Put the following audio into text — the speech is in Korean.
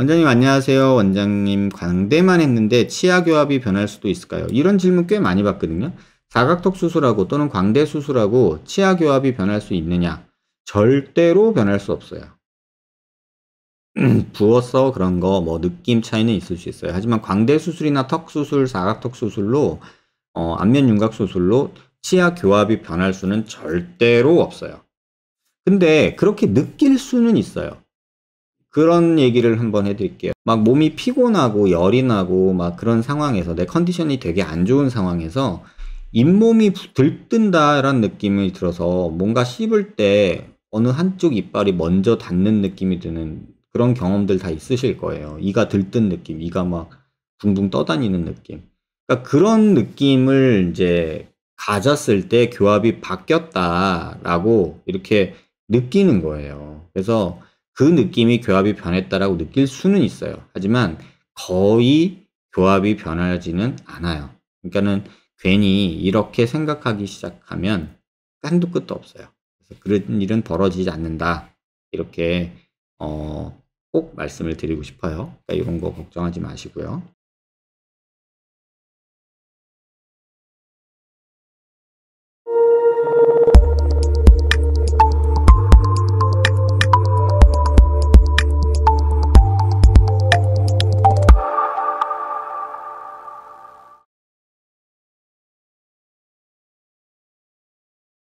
원장님 안녕하세요. 원장님 광대만 했는데 치아 교합이 변할 수도 있을까요? 이런 질문 꽤 많이 받거든요. 사각턱 수술하고 또는 광대 수술하고 치아 교합이 변할 수 있느냐? 절대로 변할 수 없어요. 부었어 그런 거 뭐 느낌 차이는 있을 수 있어요. 하지만 광대 수술이나 턱 수술, 사각턱 수술로 어, 안면 윤곽 수술로 치아 교합이 변할 수는 절대로 없어요. 근데 그렇게 느낄 수는 있어요. 그런 얘기를 한번 해드릴게요. 막 몸이 피곤하고 열이 나고 막 그런 상황에서 내 컨디션이 되게 안 좋은 상황에서 잇몸이 들뜬다라는 느낌이 들어서 뭔가 씹을 때 어느 한쪽 이빨이 먼저 닿는 느낌이 드는 그런 경험들 다 있으실 거예요. 이가 들뜬 느낌, 이가 막 붕붕 떠다니는 느낌. 그러니까 그런 느낌을 이제 가졌을 때 교합이 바뀌었다라고 이렇게 느끼는 거예요. 그래서 그 느낌이 교합이 변했다라고 느낄 수는 있어요. 하지만 거의 교합이 변하지는 않아요. 그러니까는 괜히 이렇게 생각하기 시작하면 깐도 끝도 없어요. 그래서 그런 일은 벌어지지 않는다. 이렇게 어, 꼭 말씀을 드리고 싶어요. 그러니까 이런 거 걱정하지 마시고요.